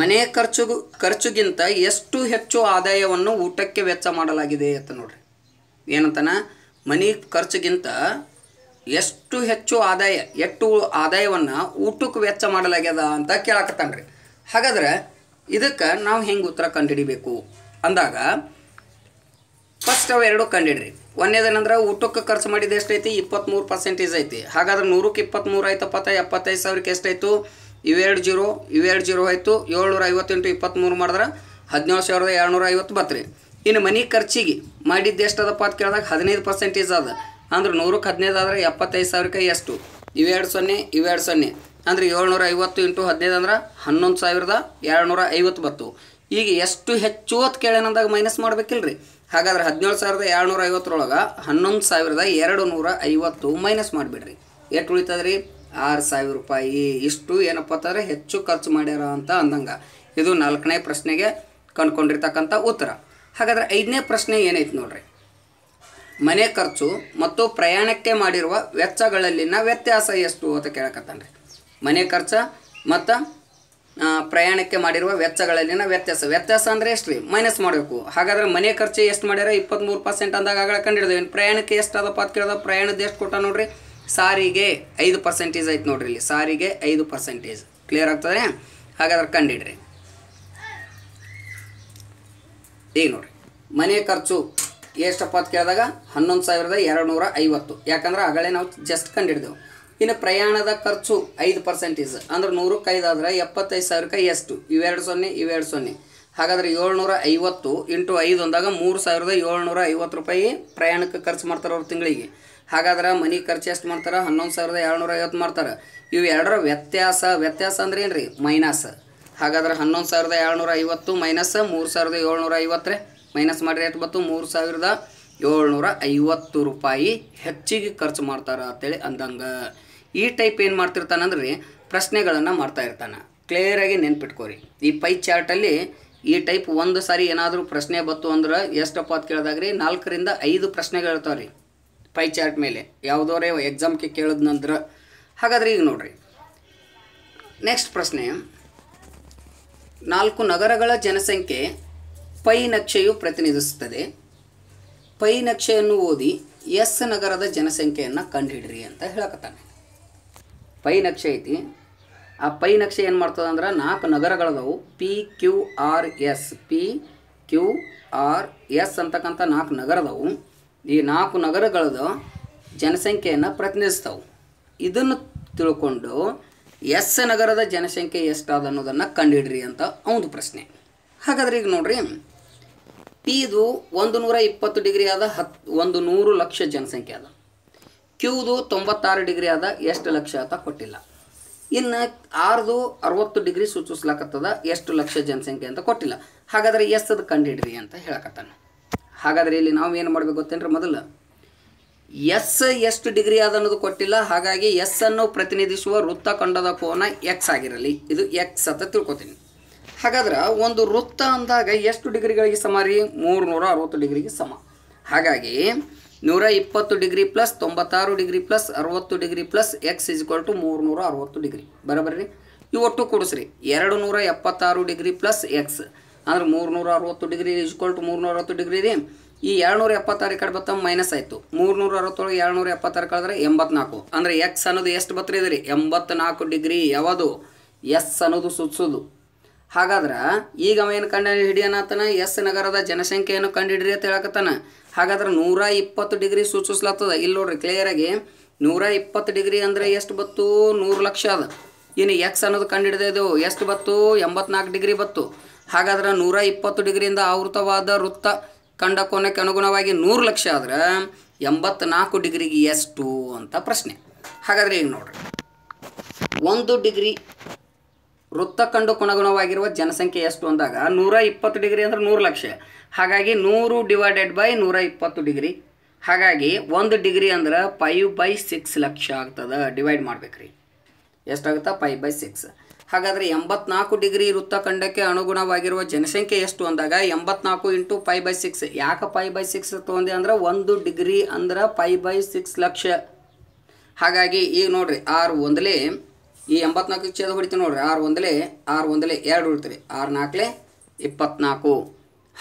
ಮನೆ ಖರ್ಚು ಖರ್ಚುಗಿಂತ ಎಷ್ಟು ಹೆಚ್ಚು ಆದಾಯವನ್ನು ಊಟಕ್ಕೆ ವೆಚ್ಚ ಮಾಡಲಾಗಿದೆ ಅಂತ ನೋಡ್ರಿ ಏನಂತಾನ ಮನೆ ಖರ್ಚುಗಿಂತ ಎಷ್ಟು ಹೆಚ್ಚು ಆದಾಯ ಎಷ್ಟು ಆದಾಯವನ್ನು ಊಟಕ್ಕೆ ವೆಚ್ಚ ಮಾಡಲಾಗ್ಯದ ಅಂತ ಕೇಳಾಕತ್ತಾನ್ರಿ ಹಾಗಾದ್ರೆ ಇದಕ್ಕೆ ನಾವು ಹೆಂಗೆ ಉತ್ತರ ಕಂಡುಹಿಡಿಬೇಕು ಅಂದಾಗ ಫಸ್ಟ್ ಅವು ಎರಡು ಕಂಡುಹಿಡ್ರಿ ಒಂದೇದೇನಂದ್ರೆ ಊಟಕ್ಕೆ ಖರ್ಚು ಮಾಡಿದ ಎಷ್ಟೈತಿ ಇಪ್ಪತ್ತ್ಮೂರು ಪರ್ಸೆಂಟೇಜ್ ಐತಿ ಹಾಗಾದ್ರೆ ನೂರಕ್ಕೆ ಇಪ್ಪತ್ತ್ಮೂರು ಐತಪ್ಪ ಎಪ್ಪತ್ತೈದು ಸಾವಿರಕ್ಕೆ ಎಷ್ಟಾಯ್ತು ಇವೆರಡು ಜೀರೋ ಇವೆರಡು ಜೀರೋ ಆಯಿತು ಏಳ್ನೂರ ಐವತ್ತೆಂಟು ಇಪ್ಪತ್ತ್ಮೂರು ಮಾಡಿದ್ರೆ ಹದಿನೇಳು ಸಾವಿರದ ಏಳ್ನೂರ ಐವತ್ತು ಬತ್ತು ಇನ್ನು ಮನೆ ಖರ್ಚಿಗೆ ಮಾಡಿದ್ದು ಎಷ್ಟದಪ್ಪ ಅದು ಕೇಳಿದಾಗ ಹದಿನೈದು ಪರ್ಸೆಂಟೇಜ್ ಅದ ಅಂದ್ರೆ ನೂರಕ್ಕೆ ಹದಿನೈದು ಆದರೆ ಎಪ್ಪತ್ತೈದು ಸಾವಿರಕ್ಕೆ ಎಷ್ಟು ಇವೆರಡು ಸೊನ್ನೆ ಇವೆರಡು ಸೊನ್ನೆ ಅಂದರೆ ಏಳ್ನೂರ ಐವತ್ತು ಇಂಟು ಹದಿನೈದು ಅಂದ್ರೆ ಹನ್ನೊಂದು ಸಾವಿರದ ಏಳ್ನೂರ ಐವತ್ತು ಬತ್ತು ಈಗ ಎಷ್ಟು ಹೆಚ್ಚು ಅಂತ ಕೇಳೇನಂದಾಗ ಮೈನಸ್ ಮಾಡಬೇಕಿಲ್ರಿ ಹಾಗಾದ್ರೆ ಹದಿನೇಳು ಸಾವಿರದ ಏಳ್ನೂರ ಐವತ್ತರೊಳಗೆ ಹನ್ನೊಂದು ಸಾವಿರದ ಎರಡು ನೂರ ಐವತ್ತು ಮೈನಸ್ ಮಾಡಿಬಿಡ್ರಿ ಎಷ್ಟು ರೀ ಆರು ಸಾವಿರ ರೂಪಾಯಿ ಇಷ್ಟು ಏನಪ್ಪ ಅಂತಂದರೆ ಹೆಚ್ಚು ಖರ್ಚು ಮಾಡ್ಯಾರ ಅಂತ ಅಂದಂಗೆ ಇದು ನಾಲ್ಕನೇ ಪ್ರಶ್ನೆಗೆ ಕಂಡುಕೊಂಡಿರ್ತಕ್ಕಂಥ ಉತ್ತರ ಹಾಗಾದರೆ ಐದನೇ ಪ್ರಶ್ನೆ ಏನೈತೆ ನೋಡ್ರಿ ಮನೆ ಖರ್ಚು ಮತ್ತು ಪ್ರಯಾಣಕ್ಕೆ ಮಾಡಿರುವ ವೆಚ್ಚಗಳಲ್ಲಿನ ವ್ಯತ್ಯಾಸ ಎಷ್ಟು ಅಂತ ಕೇಳಕತ್ತಾನ್ರಿ ಮನೆ ಖರ್ಚು ಮತ್ತು ಪ್ರಯಾಣಕ್ಕೆ ಮಾಡಿರುವ ವೆಚ್ಚಗಳಲ್ಲಿನ ವ್ಯತ್ಯಾಸ ವ್ಯತ್ಯಾಸ ಅಂದರೆ ಎಷ್ಟು ರೀ ಮೈನಸ್ ಮಾಡಬೇಕು ಹಾಗಾದ್ರೆ ಮನೆ ಖರ್ಚು ಎಷ್ಟು ಮಾಡ್ಯಾರ ಇಪ್ಪತ್ತ್ಮೂರು ಪರ್ಸೆಂಟ್ ಅಂದಾಗ ಆಗಲೇ ಪ್ರಯಾಣಕ್ಕೆ ಎಷ್ಟು ಅದಪ್ಪ ಅಂತ ಕೇಳಿದ ಪ್ರಯಾಣದ ಎಷ್ಟು ಕೊಟ್ಟ ನೋಡ್ರಿ ಸಾರಿಗೆ ಐದು ಪರ್ಸೆಂಟೇಜ್ ಆಯ್ತು ನೋಡ್ರಿ ಇಲ್ಲಿ ಸಾರಿಗೆ ಐದು ಪರ್ಸೆಂಟೇಜ್ ಕ್ಲಿಯರ್ ಆಗ್ತದೆ ಹಾಗಾದ್ರೆ ಕಂಡಿಡ್ರಿ ಈಗ ನೋಡ್ರಿ ಮನೆ ಖರ್ಚು ಎಷ್ಟಪ್ಪ ಅಂತ ಕೇಳಿದಾಗ ಹನ್ನೊಂದು ಸಾವಿರದ ಎರಡು ನೂರ ಐವತ್ತು ಯಾಕಂದ್ರೆ ಆಗಲೇ ನಾವು ಜಸ್ಟ್ ಕಂಡಿಡ್ದೆವು ಇನ್ನು ಪ್ರಯಾಣದ ಖರ್ಚು ಐದು ಪರ್ಸೆಂಟೇಜ್ ಅಂದ್ರೆ ನೂರಕ್ಕೆ ಐದಾದ್ರೆ ಎಪ್ಪತ್ತೈದು ಸಾವಿರಕ್ಕೆ ಎಷ್ಟು ಇವೆರಡು ಸೊನ್ನೆ ಇವೆರಡು ಸೊನ್ನೆ ಹಾಗಾದ್ರೆ ಏಳ್ನೂರ ಐವತ್ತು ಇಂಟು ಐದು ಅಂದಾಗ ಮೂರು ಸಾವಿರದ ಏಳ್ನೂರ ಐವತ್ತು ರೂಪಾಯಿ ಪ್ರಯಾಣಕ್ಕೆ ಖರ್ಚು ಮಾಡ್ತಾರೆ ಅವ್ರ ತಿಂಗಳಿಗೆ ಹಾಗಾದ್ರೆ ಮನಿ ಖರ್ಚು ಎಷ್ಟು ಮಾಡ್ತಾರೆ ಹನ್ನೊಂದು ಸಾವಿರದ ಏಳ್ನೂರ ಐವತ್ತು ಮಾಡ್ತಾರೆ ಇವು ಎರಡರ ವ್ಯತ್ಯಾಸ ವ್ಯತ್ಯಾಸ ಅಂದ್ರೆ ಏನು ರೀ ಮೈನಸ್ ಹಾಗಾದ್ರೆ ಹನ್ನೊಂದು ಸಾವಿರದ ಏಳ್ನೂರ ಐವತ್ತು ಮೈನಸ್ ಮೂರು ಸಾವಿರದ ಏಳ್ನೂರ ಐವತ್ತರೆ ಮೈನಸ್ ಮಾಡಿರಿ ಎಷ್ಟು ಬಂತು ಮೂರು ಸಾವಿರದ ಏಳ್ನೂರ ಐವತ್ತು ರೂಪಾಯಿ ಹೆಚ್ಚಿಗೆ ಖರ್ಚು ಮಾಡ್ತಾರೆ ಅಂತೇಳಿ ಅಂದಂಗೆ ಈ ಟೈಪ್ ಏನು ಮಾಡ್ತಿರ್ತಾನಂದ್ರೆ ಪ್ರಶ್ನೆಗಳನ್ನು ಮಾಡ್ತಾ ಇರ್ತಾನೆ ಕ್ಲಿಯರಾಗಿ ನೆನ್ಪಿಟ್ಕೋರಿ ಈ ಪೈ ಚಾರ್ಟಲ್ಲಿ ಈ ಟೈಪ್ ಒಂದು ಸಾರಿ ಏನಾದರೂ ಪ್ರಶ್ನೆ ಬತ್ತು ಅಂದ್ರೆ ಎಷ್ಟಪ್ಪ ಅಂತ ಕೇಳಿದಾಗ ರೀ ನಾಲ್ಕರಿಂದ ಐದು ಪ್ರಶ್ನೆಗಳಿರ್ತಾವೆ ರೀ ಪೈ ಚಾರ್ಟ್ ಮೇಲೆ ಯಾವುದೋರೇ ಎಕ್ಸಾಮ್ಗೆ ಕೇಳಿದ ನಂತರ ಹಾಗಾದರೆ ಈಗ ನೋಡ್ರಿ ನೆಕ್ಸ್ಟ್ ಪ್ರಶ್ನೆ ನಾಲ್ಕು ನಗರಗಳ ಜನಸಂಖ್ಯೆ ಪೈ ನಕ್ಷೆಯು ಪ್ರತಿನಿಧಿಸುತ್ತದೆ ಪೈ ನಕ್ಷೆಯನ್ನು ಓದಿ ಎಸ್ ನಗರದ ಜನಸಂಖ್ಯೆಯನ್ನು ಕಂಡುಹಿಡ್ರಿ ಅಂತ ಹೇಳಕತ್ತಾನೆ ಪೈ ನಕ್ಷೆ ಐತಿ ಆ ಪೈ ನಕ್ಷೆ ಏನು ಮಾಡ್ತದೆ ಅಂದ್ರೆ ನಾಲ್ಕು ನಗರಗಳದವು P Q R S P Q R S ಅಂತಕ್ಕಂಥ ನಾಲ್ಕು ನಗರದವು ಈ ನಾಲ್ಕು ನಗರಗಳದು ಜನಸಂಖ್ಯೆಯನ್ನು ಪ್ರತಿನಿಧಿಸ್ತವೆ ಇದನ್ನು ತಿಳ್ಕೊಂಡು ಎಸ್ ನಗರದ ಜನಸಂಖ್ಯೆ ಎಷ್ಟಾದ ಅನ್ನೋದನ್ನು ಕಂಡುಹಿಡ್ರಿ ಅಂತ ಒಂದು ಪ್ರಶ್ನೆ ಹಾಗಾದ್ರೆ ಈಗ ನೋಡ್ರಿ ಪಿ ಒಂದು ನೂರ ಇಪ್ಪತ್ತು ಡಿಗ್ರಿ ಆದ ಹತ್ ಒಂದು ನೂರು ಲಕ್ಷ ಜನಸಂಖ್ಯೆ ಅದ ಕ್ಯೂದು ತೊಂಬತ್ತಾರು ಡಿಗ್ರಿ ಆದ ಎಷ್ಟು ಲಕ್ಷ ಅಂತ ಕೊಟ್ಟಿಲ್ಲ ಇನ್ನು ಆರ್ದು ಅರವತ್ತು ಡಿಗ್ರಿ ಸೂಚಿಸ್ಲಾಕತ್ತದ ಎಷ್ಟು ಲಕ್ಷ ಜನಸಂಖ್ಯೆ ಅಂತ ಕೊಟ್ಟಿಲ್ಲ ಹಾಗಾದರೆ ಎಸ್ ಅದು ಕಂಡಿಡ್ರಿ ಅಂತ ಹೇಳಕತ್ತಾನೆ ಹಾಗಾದರೆ ಇಲ್ಲಿ ನಾವು ಏನು ಮಾಡಬೇಕು ಗೊತ್ತೇನ್ರಿ ಮೊದಲು ಎಸ್ ಎಷ್ಟು ಡಿಗ್ರಿ ಆದ ಅನ್ನೋದು ಕೊಟ್ಟಿಲ್ಲ ಹಾಗಾಗಿ ಎಸ್ ಅನ್ನು ಪ್ರತಿನಿಧಿಸುವ ವೃತ್ತ ಕಂಡದ ಕೋನ ಎಕ್ಸ್ ಆಗಿರಲಿ ಇದು ಎಕ್ಸ್ ಅಂತ ತಿಳ್ಕೊತೀನಿ ಹಾಗಾದ್ರೆ ಒಂದು ವೃತ್ತ ಅಂದಾಗ ಎಷ್ಟು ಡಿಗ್ರಿಗಳಿಗೆ ಸಮ ರೀ ಮೂರು ನೂರ ಅರವತ್ತು ಡಿಗ್ರಿಗೆ ಸಮ ಹಾಗಾಗಿ ನೂರ ಇಪ್ಪತ್ತು ಡಿಗ್ರಿ ಪ್ಲಸ್ ತೊಂಬತ್ತಾರು ಡಿಗ್ರಿ ಪ್ಲಸ್ ಅರವತ್ತು degree plus X is equal to ಮೂರು ನೂರ ಅರವತ್ತು ಡಿಗ್ರಿ ಬರಬರ್ರಿ ಇವು ಒಟ್ಟು ಕೊಡಿಸ್ರಿ ಎರಡು ನೂರ ಎಪ್ಪತ್ತಾರು ಡಿಗ್ರಿ ಪ್ಲಸ್ ಎಕ್ಸ್ ಅಂದ್ರೆ ಮೂರ್ನೂರ ಅರವತ್ತು ಡಿಗ್ರಿ ಇಸ್ಕೊಲ್ ಟು ಮೂರ್ನೂರ ಅರವತ್ತು ಡಿಗ್ರಿ ರೀ ಈ ಎರಡುನೂರ ಎಪ್ಪತ್ತಾರು ಕಡೆ ಬತ್ತ ಮೈನಸ್ ಆಯಿತು ಮೂರ್ನೂರ ಅರವತ್ತೊಳಗೆ ಎರಡುನೂರ ಎಪ್ಪತ್ತಾರು ಕಳೆದ್ರೆ ಎಂಬತ್ನಾಲ್ಕು ಅಂದ್ರೆ ಎಕ್ಸ್ ಅನ್ನೋದು ಎಷ್ಟು ಬತ್ತರಿದ್ರಿ ಎಂಬತ್ನಾಲ್ಕು ಡಿಗ್ರಿ ಯಾವುದು ಎಸ್ ಅನ್ನೋದು ಸೂಚಿಸೋದು ಹಾಗಾದ್ರೆ ಈಗ ಅವ ಏನು ಕಂಡು ಎಸ್ ನಗರದ ಜನಸಂಖ್ಯೆಯನ್ನು ಕಂಡುಹಿಡ್ರಿ ಅಂತ ಹೇಳಕತ್ತಾನ ಹಾಗಾದ್ರೆ ನೂರ ಇಪ್ಪತ್ತು ಡಿಗ್ರಿ ಸೂಚಿಸ್ಲತ್ತದ ಇಲ್ಲಿ ನೋಡ್ರಿ ಕ್ಲಿಯರ್ ಆಗಿ ನೂರ ಇಪ್ಪತ್ತು ಡಿಗ್ರಿ ಅಂದ್ರೆ ಎಷ್ಟು ಬತ್ತು ನೂರು ಲಕ್ಷ ಅದ ಇನ್ನು ಎಕ್ಸ್ ಅನ್ನೋದು ಕಂಡು ಹಿಡಿದಿದ್ದೆವು ಎಷ್ಟು ಬತ್ತು ಎಂಬತ್ನಾಲ್ಕು ಡಿಗ್ರಿ ಬತ್ತು ಹಾಗಾದ್ರೆ ನೂರ ಇಪ್ಪತ್ತು ಡಿಗ್ರಿಯಿಂದ ಆವೃತವಾದ ವೃತ್ತ ಕಂಡ ಕೊನೆಗೆ ಅನುಗುಣವಾಗಿ ನೂರು ಲಕ್ಷ ಆದರೆ ಎಂಬತ್ನಾಲ್ಕು ಡಿಗ್ರಿಗೆ ಎಷ್ಟು ಅಂತ ಪ್ರಶ್ನೆ ಹಾಗಾದರೆ ಈಗ ನೋಡ್ರಿ ಒಂದು ಡಿಗ್ರಿ ವೃತ್ತ ಕಂಡು ಕೊನಗುಣವಾಗಿರುವ ಜನಸಂಖ್ಯೆ ಎಷ್ಟು ಅಂದಾಗ ನೂರ ಇಪ್ಪತ್ತು ಡಿಗ್ರಿ ಅಂದರೆ ನೂರು ಲಕ್ಷ ಹಾಗಾಗಿ ನೂರು ಡಿವೈಡೆಡ್ ಬೈ ನೂರ ಇಪ್ಪತ್ತು ಡಿಗ್ರಿ ಹಾಗಾಗಿ ಒಂದು ಡಿಗ್ರಿ ಅಂದ್ರೆ ಫೈವ್ ಬೈ ಸಿಕ್ಸ್ ಲಕ್ಷ ಆಗ್ತದೆ ಡಿವೈಡ್ ಮಾಡ್ಬೇಕ್ರಿ ಎಷ್ಟಾಗುತ್ತೆ ಫೈವ್ ಬೈ ಸಿಕ್ಸ್ ಹಾಗಾದರೆ ಎಂಬತ್ನಾಲ್ಕು ಡಿಗ್ರಿ ವೃತ್ತಖಂಡಕ್ಕೆ ಅನುಗುಣವಾಗಿರುವ ಜನಸಂಖ್ಯೆ ಎಷ್ಟು ಅಂದಾಗ ಎಂಬತ್ನಾಲ್ಕು ಇಂಟು ಫೈ ಬೈ ಸಿಕ್ಸ್ ಯಾಕೆ ಫೈ ಬೈ ಸಿಕ್ಸ್ ತೊಗೊಂಡೆ ಅಂದ್ರೆ ಒಂದು ಡಿಗ್ರಿ ಅಂದ್ರೆ ಫೈ ಬೈ ಸಿಕ್ಸ್ ಲಕ್ಷ ಹಾಗಾಗಿ ಈಗ ನೋಡಿರಿ ಆರು ಒಂದಲೇ ಈ ಎಂಬತ್ನಾಲ್ಕು ಛೇದ ಹೊಡಿತೀವಿ ನೋಡಿರಿ ಆರು ಒಂದಲೇ ಆರು ಒಂದಲೇ ಎರಡು ಉಳಿತೀರಿ ಆರು ನಾಲ್ಕಲೇ ಇಪ್ಪತ್ನಾಲ್ಕು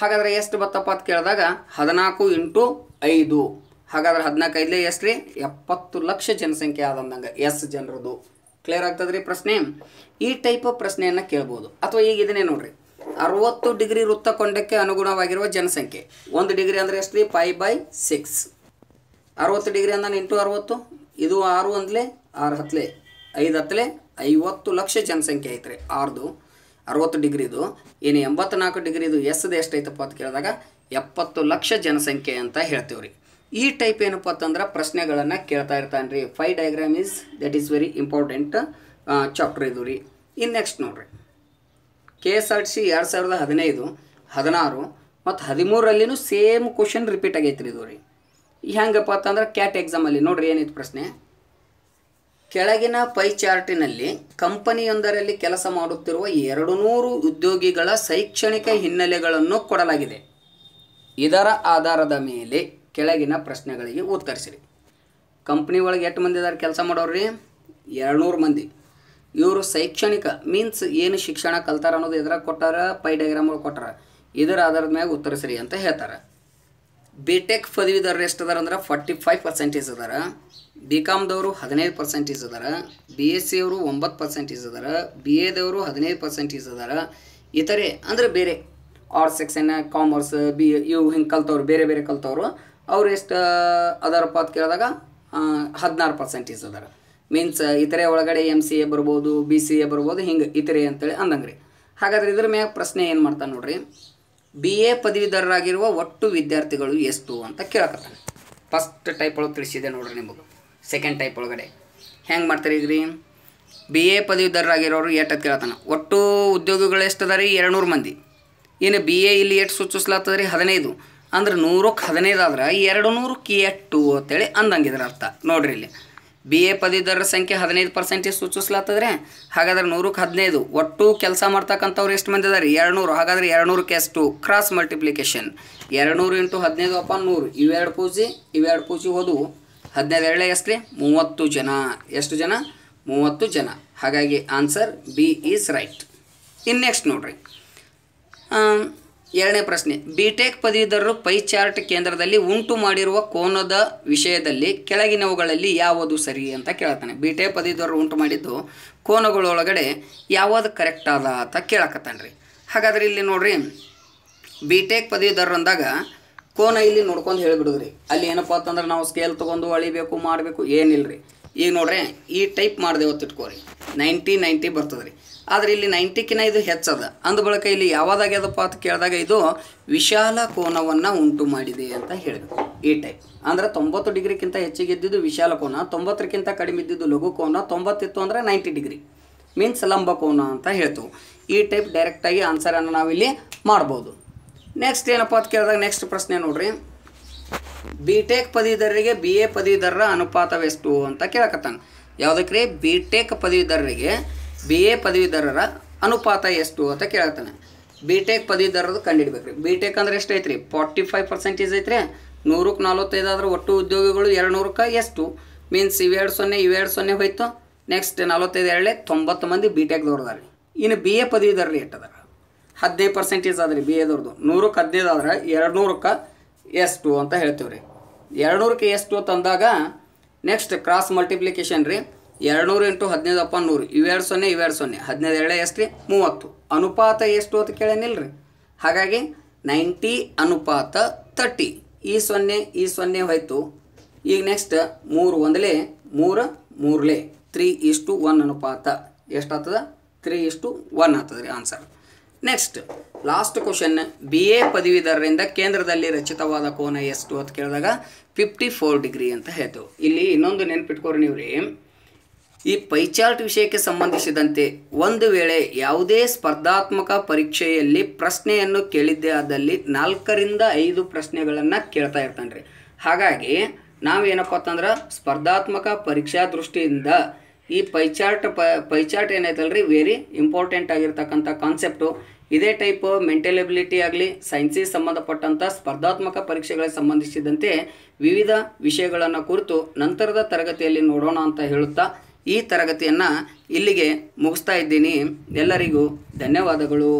ಹಾಗಾದರೆ ಎಷ್ಟು ಬತ್ತಪ್ಪ ಅಂತ ಕೇಳಿದಾಗ ಹದಿನಾಲ್ಕು ಇಂಟು ಐದು ಹಾಗಾದರೆ ಹದಿನಾಲ್ಕು ಐದಲೇ ಎಷ್ಟು ರೀ ಎಪ್ಪತ್ತು ಲಕ್ಷ ಜನಸಂಖ್ಯೆ ಆದಂದಂಗೆ ಎಸ್ ಜನರದು ಕ್ಲಿಯರ್ ಆಗ್ತದೆ ರೀ ಪ್ರಶ್ನೆ ಈ ಟೈಪ್ ಪ್ರಶ್ನೆಯನ್ನು ಕೇಳ್ಬೋದು ಅಥವಾ ಈಗ ಇದನ್ನೇ ನೋಡ್ರಿ ಅರವತ್ತು ಡಿಗ್ರಿ ವೃತ್ತಕೊಂಡಕ್ಕೆ ಅನುಗುಣವಾಗಿರುವ ಜನಸಂಖ್ಯೆ ಒಂದು ಡಿಗ್ರಿ ಅಂದರೆ ಎಷ್ಟು ರೀ ಫೈ ಬೈ ಸಿಕ್ಸ್ ಅರವತ್ತು ಡಿಗ್ರಿ ಅಂದ್ರೆ ಎಂಟು ಅರವತ್ತು ಇದು ಆರು ಅಂದಲೇ ಆರು ಹತ್ತಲೆ ಐದು ಹತ್ತಲೆ ಐವತ್ತು ಲಕ್ಷ ಜನಸಂಖ್ಯೆ ಐತ್ರಿ ಆರ್ದು ಅರವತ್ತು ಡಿಗ್ರಿದು ಏನು ಎಂಬತ್ನಾಲ್ಕು ಡಿಗ್ರಿದು ಎಸ್ದು ಐತಪ್ಪ ಅಂತ ಕೇಳಿದಾಗ ಎಪ್ಪತ್ತು ಲಕ್ಷ ಜನಸಂಖ್ಯೆ ಅಂತ ರೀ ಈ ಟೈಪ್ ಏನಪ್ಪ ಅಂತಂದ್ರೆ ಪ್ರಶ್ನೆಗಳನ್ನು ಕೇಳ್ತಾ ಇರ್ತಾನೆ ರೀ pie diagram is that is very important chapter ಇದು ರೀ ಇನ್ನು ನೆಕ್ಸ್ಟ್ ನೋಡಿರಿ K S R T C ಎರಡು ಸಾವಿರದ ಹದಿನೈದು ಹದಿನಾರು ಮತ್ತು ಹದಿಮೂರಲ್ಲಿನೂ ಸೇಮ್ ಕ್ವಶನ್ ರಿಪೀಟ್ ಆಗೈತೆ ರೀ ಇದು ರೀ ಹೆಂಗಪ್ಪ ಅಂತಂದ್ರೆ ಕ್ಯಾಟ್ ಎಕ್ಸಾಮಲ್ಲಿ ನೋಡಿರಿ ಏನಿತ್ತು ಪ್ರಶ್ನೆ ಕೆಳಗಿನ ಪೈ ಚಾರ್ಟಿನಲ್ಲಿ ಕಂಪನಿಯೊಂದರಲ್ಲಿ ಕೆಲಸ ಮಾಡುತ್ತಿರುವ ಎರಡು ನೂರು ಉದ್ಯೋಗಿಗಳ ಶೈಕ್ಷಣಿಕ ಹಿನ್ನೆಲೆಗಳನ್ನು ಕೊಡಲಾಗಿದೆ ಇದರ ಆಧಾರದ ಮೇಲೆ ಕೆಳಗಿನ ಪ್ರಶ್ನೆಗಳಿಗೆ ಉತ್ತರಿಸಿರಿ ಕಂಪ್ನಿ ಒಳಗೆ ಎಷ್ಟು ಮಂದಿ ಇದ್ದಾರೆ ಕೆಲಸ ರೀ ಎರಡುನೂರು ಮಂದಿ ಇವರು ಶೈಕ್ಷಣಿಕ ಮೀನ್ಸ್ ಏನು ಶಿಕ್ಷಣ ಕಲ್ತಾರ ಅನ್ನೋದು ಇದ್ರಾಗ ಕೊಟ್ಟಾರ ಪೈ ಒಳಗೆ ಕೊಟ್ಟಾರ ಇದರ ಆಧಾರದ ಮ್ಯಾಗ ಉತ್ತರಿಸ್ರಿ ಅಂತ ಹೇಳ್ತಾರೆ ಬಿ ಟೆಕ್ ಪದವೀಧರರು ಎಷ್ಟು ಅದಾರ ಅಂದ್ರೆ ಫಾರ್ಟಿ ಫೈವ್ ಪರ್ಸೆಂಟೇಜ್ ಅದಾರ ಬಿ ಕಾಮ್ದವರು ಹದಿನೈದು ಪರ್ಸೆಂಟೇಜ್ ಅದಾರ ಬಿ ಎಸ್ ಸಿ ಅವರು ಒಂಬತ್ತು ಪರ್ಸೆಂಟೇಜ್ ಅದಾರ ಬಿ ಎದವರು ಹದಿನೈದು ಪರ್ಸೆಂಟೇಜ್ ಅದಾರ ಇತರೆ ಅಂದರೆ ಬೇರೆ ಆರ್ಟ್ಸ್ ಸೆಕ್ಷನ್ ಕಾಮರ್ಸ್ ಬಿ ಇವು ಹಿಂಗೆ ಕಲ್ತವ್ರು ಬೇರೆ ಬೇರೆ ಕಲ್ತವ್ರು ಅವ್ರು ಎಷ್ಟು ಅದಾರಪ್ಪ ಅಂತ ಕೇಳಿದಾಗ ಹದಿನಾರು ಪರ್ಸೆಂಟೇಜ್ ಅದಾರ ಮೀನ್ಸ್ ಇತರೆ ಒಳಗಡೆ ಎಮ್ ಸಿ ಎ ಬರ್ಬೋದು ಬಿ ಸಿ ಎ ಬರ್ಬೋದು ಹಿಂಗೆ ಇತರೆ ಅಂತೇಳಿ ಅಂದಂಗ್ರಿ ರೀ ಹಾಗಾದ್ರೆ ಇದ್ರ ಮ್ಯಾಗ ಪ್ರಶ್ನೆ ಏನು ಮಾಡ್ತಾನೆ ನೋಡ್ರಿ ಬಿ ಎ ಪದವೀಧರರಾಗಿರುವ ಒಟ್ಟು ವಿದ್ಯಾರ್ಥಿಗಳು ಎಷ್ಟು ಅಂತ ಕೇಳಕತ್ತಾನೆ ಫಸ್ಟ್ ಟೈಪ್ ಒಳಗೆ ತಿಳಿಸಿದೆ ನೋಡ್ರಿ ನಿಮಗೆ ಸೆಕೆಂಡ್ ಟೈಪ್ ಒಳಗಡೆ ಹೆಂಗೆ ಮಾಡ್ತಾರೆ ಇದ್ರಿ ಬಿ ಎ ಪದವೀಧರರಾಗಿರೋರು ಎಷ್ಟು ಅಂತ ಕೇಳತ್ತಾನೆ ಒಟ್ಟು ಉದ್ಯೋಗಗಳು ಎಷ್ಟು ಅದ ರೀ ಮಂದಿ ಇನ್ನು ಬಿ ಎ ಇಲ್ಲಿ ಎಷ್ಟು ಸೂಚಿಸ್ಲಾತದ ರೀ ಹದಿನೈದು ಅಂದ್ರೆ ನೂರಕ್ಕೆ ಹದಿನೈದು ಆದ್ರೆ ಎರಡು ನೂರಕ್ಕೆ ಎಟ್ಟು ಅಂತೇಳಿ ಅಂದಂಗೆ ಇದ್ರ ಅರ್ಥ ನೋಡ್ರಿ ಇಲ್ಲಿ ಬಿ ಎ ಪದವೀಧರರ ಸಂಖ್ಯೆ ಹದಿನೈದು ಪರ್ಸೆಂಟೇಜ್ ಸೂಚಿಸ್ಲಾತದ್ರೆ ಹಾಗಾದ್ರೆ ನೂರಕ್ಕೆ ಹದಿನೈದು ಒಟ್ಟು ಕೆಲಸ ಮಾಡ್ತಕ್ಕಂಥವ್ರು ಎಷ್ಟು ಮಂದಿ ಇದಾರೆ ಎರಡು ಹಾಗಾದ್ರೆ ಎರಡು ನೂರಕ್ಕೆ ಎಷ್ಟು ಕ್ರಾಸ್ ಮಲ್ಟಿಪ್ಲಿಕೇಶನ್ ಎರಡು ನೂರು ಇಂಟು ಹದಿನೈದು ಅಪ್ಪ ನೂರು ಇವೆರಡು ಪೂಜಿ ಇವೆರಡು ಪೂಜಿ ಹೋದವು ಹದಿನೈದು ಎರಡೇ ಎಷ್ಟು ರೀ ಮೂವತ್ತು ಜನ ಎಷ್ಟು ಜನ ಮೂವತ್ತು ಜನ ಹಾಗಾಗಿ ಆನ್ಸರ್ ಬಿ ಈಸ್ ರೈಟ್ ಇನ್ನೆಕ್ಸ್ಟ್ ನೆಕ್ಸ್ಟ್ ನೋಡ್ರಿ ಎರಡನೇ ಪ್ರಶ್ನೆ ಬಿಟೆಕ್ ಪದವೀಧರರು ಪೈ ಚಾರ್ಟ್ ಕೇಂದ್ರದಲ್ಲಿ ಉಂಟು ಮಾಡಿರುವ ಕೋನದ ವಿಷಯದಲ್ಲಿ ಕೆಳಗಿನವುಗಳಲ್ಲಿ ಯಾವುದು ಸರಿ ಅಂತ ಕೇಳತ್ತಾನೆ ಬಿಟೆಕ್ ಪದವೀಧರರು ಉಂಟು ಮಾಡಿದ್ದು ಕೋನಗಳೊಳಗಡೆ ಯಾವುದು ಕರೆಕ್ಟ್ ಆದ ಅಂತ ಕೇಳಕತ್ತಾನೆ ರೀ ಹಾಗಾದ್ರೆ ಇಲ್ಲಿ ನೋಡ್ರಿ ಬಿಟೆಕ್ ಪದವೀಧರರು ಅಂದಾಗ ಕೋನ ಇಲ್ಲಿ ನೋಡ್ಕೊಂಡು ಹೇಳಿಬಿಡಿದ್ರಿ ಅಲ್ಲಿ ಏನಪ್ಪ ಅಂತಂದ್ರೆ ನಾವು ಸ್ಕೇಲ್ ತೊಗೊಂಡು ಅಳಿಬೇಕು ಮಾಡಬೇಕು ಏನಿಲ್ಲ ರೀ ಈಗ ನೋಡ್ರಿ ಈ ಟೈಪ್ ಮಾಡಿದೆ ಹೊತ್ತಿಟ್ಕೋರಿ ನೈಂಟಿ ನೈಂಟಿ ಬರ್ತದ್ರಿ ಆದರೆ ಇಲ್ಲಿ ನೈಂಟಿಕ್ಕಿನ ಇದು ಹೆಚ್ಚದ ಅಂದ ಬಳಿಕ ಇಲ್ಲಿ ಯಾವಾಗ್ಯದಪ್ಪ ಅಂತ ಕೇಳಿದಾಗ ಇದು ವಿಶಾಲ ಕೋನವನ್ನು ಉಂಟು ಮಾಡಿದೆ ಅಂತ ಹೇಳಬೇಕು ಈ ಟೈಪ್ ಅಂದರೆ ತೊಂಬತ್ತು ಡಿಗ್ರಿಗಿಂತ ಹೆಚ್ಚಿಗೆ ಇದ್ದಿದ್ದು ವಿಶಾಲ ಕೋನ ತೊಂಬತ್ತರಕ್ಕಿಂತ ಕಡಿಮೆ ಇದ್ದಿದ್ದು ಲಘು ಕೋನ ತೊಂಬತ್ತಿತ್ತು ಅಂದರೆ ನೈಂಟಿ ಡಿಗ್ರಿ ಮೀನ್ಸ್ ಲಂಬ ಕೋನ ಅಂತ ಹೇಳ್ತೇವೆ ಈ ಟೈಪ್ ಡೈರೆಕ್ಟಾಗಿ ಆನ್ಸರನ್ನು ನಾವಿಲ್ಲಿ ಮಾಡ್ಬೋದು ನೆಕ್ಸ್ಟ್ ಏನಪ್ಪ ಅಂತ ಕೇಳಿದಾಗ ನೆಕ್ಸ್ಟ್ ಪ್ರಶ್ನೆ ನೋಡ್ರಿ ಬಿ ಟೆಕ್ ಪದವೀಧರರಿಗೆ ಬಿ ಎ ಪದವೀಧರರ ಅನುಪಾತವೆಷ್ಟು ಅಂತ ಕೇಳಕತ್ತಾನೆ ಯಾವುದಕ್ಕೆ ರೀ ಬಿ ಟೆಕ್ ಪದವೀಧರರಿಗೆ ಬಿ ಎ ಪದವೀಧರರ ಅನುಪಾತ ಎಷ್ಟು ಅಂತ ಕೇಳತ್ತಾನೆ ಬಿ ಟೆಕ್ ಪದವೀಧರದ್ದು ಕಂಡುಹಿಡ್ಬೇಕು ರೀ ಬಿ ಟೆಕ್ ಅಂದ್ರೆ ಎಷ್ಟು ಐತ್ರಿ ಫಾರ್ಟಿ ಫೈವ್ ಪರ್ಸೆಂಟೇಜ್ ಐತ್ರಿ ನೂರಕ್ಕೆ ನಲ್ವತ್ತೈದು ಆದ್ರೆ ಒಟ್ಟು ಉದ್ಯೋಗಿಗಳು ಎರಡು ನೂರಕ್ಕೆ ಎಷ್ಟು ಮೀನ್ಸ್ ಇವೆರಡು ಸೊನ್ನೆ ಇವೆರಡು ಸೊನ್ನೆ ಹೋಯ್ತು ನೆಕ್ಸ್ಟ್ ನಲ್ವತ್ತೈದು ಎರಡೇ ತೊಂಬತ್ತು ಮಂದಿ ಬಿ ಟೆಕ್ದವ್ರದಾರ ರೀ ಇನ್ನು ಬಿ ಎ ಪದವೀಧರ ರೇಟ್ ಅದರ ಹದಿನೈದು ಪರ್ಸೆಂಟೇಜ್ ಆದ್ರಿ ಬಿ ಎದವ್ರದ್ದು ನೂರಕ್ಕೆ ಹದಿನೈದು ಆದ್ರೆ ಎರಡು ನೂರಕ್ಕೆ ಎಷ್ಟು ಅಂತ ಹೇಳ್ತೀವಿ ರೀ ಎರಡು ನೂರಕ್ಕೆ ಎಷ್ಟು ತಂದಾಗ ನೆಕ್ಸ್ಟ್ ಕ್ರಾಸ್ ಮಲ್ಟಿಪ್ಲಿಕೇಶನ್ ರೀ ಎರಡುನೂರು ಇಂಟು ಅಪ್ಪ ನೂರು ಇವೆರಡು ಸೊನ್ನೆ ಇವೆರಡು ಸೊನ್ನೆ ಹದಿನೈದು ಎರಡೇ ಎಷ್ಟು ರೀ ಮೂವತ್ತು ಅನುಪಾತ ಎಷ್ಟು ಅಂತ ಕೇಳೇನಿಲ್ಲ ರೀ ಹಾಗಾಗಿ ನೈಂಟಿ ಅನುಪಾತ ತರ್ಟಿ ಈ ಸೊನ್ನೆ ಈ ಸೊನ್ನೆ ಹೋಯ್ತು ಈಗ ನೆಕ್ಸ್ಟ್ ಮೂರು ಒಂದಲೇ ಮೂರು ಮೂರಲೇ ತ್ರೀ ಇಷ್ಟು ಒನ್ ಅನುಪಾತ ಎಷ್ಟಾಗ್ತದೆ ತ್ರೀ ಇಷ್ಟು ಒನ್ ಆಗ್ತದೆ ರೀ answer next last question B A ಪದವೀಧರರಿಂದ ಕೇಂದ್ರದಲ್ಲಿ ರಚಿತವಾದ ಕೋನ ಎಷ್ಟು ಅಂತ ಕೇಳಿದಾಗ ಫಿಫ್ಟಿ ಫೋರ್ ಡಿಗ್ರಿ ಅಂತ ಹೇಳ್ತೇವೆ ಇಲ್ಲಿ ಇನ್ನೊಂದು ರೀ ನೀವು ರೀ ಈ ಪೈಚಾರ್ಟ್ ವಿಷಯಕ್ಕೆ ಸಂಬಂಧಿಸಿದಂತೆ ಒಂದು ವೇಳೆ ಯಾವುದೇ ಸ್ಪರ್ಧಾತ್ಮಕ ಪರೀಕ್ಷೆಯಲ್ಲಿ ಪ್ರಶ್ನೆಯನ್ನು ಕೇಳಿದ್ದೆ ಆದಲ್ಲಿ ನಾಲ್ಕರಿಂದ ಐದು ಪ್ರಶ್ನೆಗಳನ್ನು ಕೇಳ್ತಾ ಇರ್ತಾನೆ ರೀ ಹಾಗಾಗಿ ನಾವೇನಪ್ಪ ಅಂತಂದ್ರೆ ಸ್ಪರ್ಧಾತ್ಮಕ ಪರೀಕ್ಷಾ ದೃಷ್ಟಿಯಿಂದ ಈ ಪೈಚಾರ್ಟ್ ಪ ಪೈಚಾರ್ಟ್ ಏನಾಯ್ತಲ್ಲ ರೀ ವೆರಿ ಇಂಪಾರ್ಟೆಂಟ್ ಆಗಿರ್ತಕ್ಕಂಥ ಕಾನ್ಸೆಪ್ಟು ಇದೇ ಟೈಪ್ ಮೆಂಟಲ್ ಎಬಿಲಿಟಿ ಆಗಲಿ ಸೈನ್ಸಿಗೆ ಸಂಬಂಧಪಟ್ಟಂಥ ಸ್ಪರ್ಧಾತ್ಮಕ ಪರೀಕ್ಷೆಗಳಿಗೆ ಸಂಬಂಧಿಸಿದಂತೆ ವಿವಿಧ ವಿಷಯಗಳನ್ನು ಕುರಿತು ನಂತರದ ತರಗತಿಯಲ್ಲಿ ನೋಡೋಣ ಅಂತ ಹೇಳುತ್ತಾ ಈ ತರಗತಿಯನ್ನು ಇಲ್ಲಿಗೆ ಮುಗಿಸ್ತಾ ಇದ್ದೀನಿ ಎಲ್ಲರಿಗೂ ಧನ್ಯವಾದಗಳು